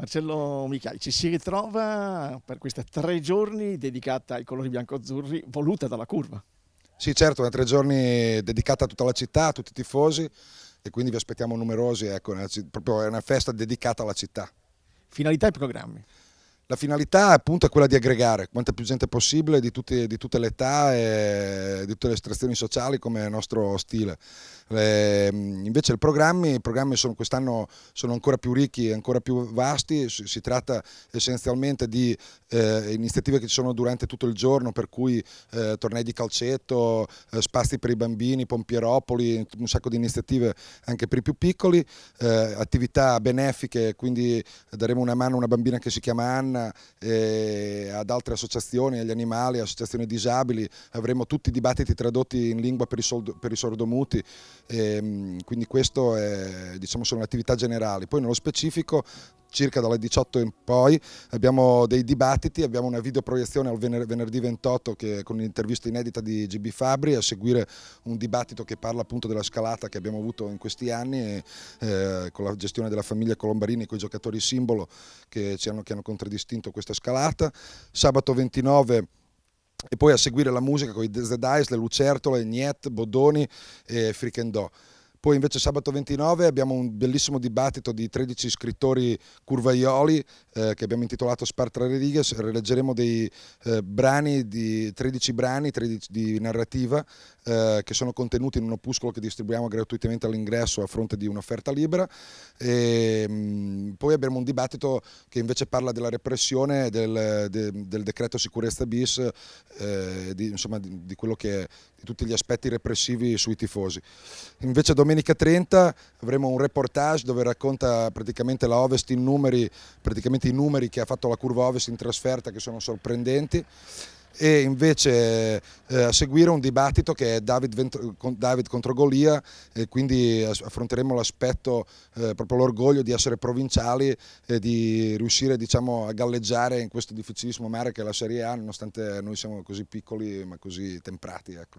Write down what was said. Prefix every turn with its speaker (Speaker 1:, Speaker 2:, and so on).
Speaker 1: Marcello Michai, ci si ritrova per questi tre giorni dedicata ai colori bianco-azzurri, voluta dalla curva. Sì, certo, tre giorni dedicata a tutta la città, a tutti i tifosi e quindi vi aspettiamo numerosi, ecco, è una festa dedicata alla città. Finalità e programmi? La finalità appunto è quella di aggregare quanta più gente possibile di, tutti, di tutte le età e di tutte le estrazioni sociali come nostro stile. Le, invece i programmi, i programmi sono, quest'anno sono ancora più ricchi, ancora più vasti, si, si tratta essenzialmente di eh, iniziative che ci sono durante tutto il giorno per cui eh, tornei di calcetto, eh, spazi per i bambini, pompieropoli, un sacco di iniziative anche per i più piccoli, eh, attività benefiche, quindi daremo una mano a una bambina che si chiama Anna, Italiana eh, ad altre associazioni, agli animali, associazioni disabili, avremo tutti i dibattiti tradotti in lingua per i, soldo, per i sordomuti, eh, quindi queste diciamo, sono le attività generali. Poi nello specifico circa dalle 18 in poi, abbiamo dei dibattiti, abbiamo una videoproiezione al venerdì 28 che, con un'intervista inedita di GB Fabri a seguire un dibattito che parla appunto della scalata che abbiamo avuto in questi anni e, eh, con la gestione della famiglia Colombarini con i giocatori simbolo che, hanno, che hanno contraddistinto questa scalata. Sabato 29 e poi a seguire la musica con i The Dice, le Lucertole, Niet, Bodoni e Frichendò. Poi invece sabato 29 abbiamo un bellissimo dibattito di 13 scrittori curvaioli eh, che abbiamo intitolato Spartra tre righe, rileggeremo dei eh, brani di 13 brani 13 di narrativa eh, che sono contenuti in un opuscolo che distribuiamo gratuitamente all'ingresso a fronte di un'offerta libera e ehm, mh, poi abbiamo un dibattito che invece parla della repressione del, de, del decreto sicurezza bis, eh, di, insomma di, di, quello che è, di tutti gli aspetti repressivi sui tifosi. Invece domenica 30 avremo un reportage dove racconta praticamente la Ovest in numeri, praticamente i numeri che ha fatto la curva Ovest in trasferta che sono sorprendenti e invece eh, a seguire un dibattito che è David, David contro Golia e quindi affronteremo l'aspetto, eh, proprio l'orgoglio di essere provinciali e di riuscire diciamo, a galleggiare in questo difficilissimo mare che è la Serie A nonostante noi siamo così piccoli ma così temprati. Ecco.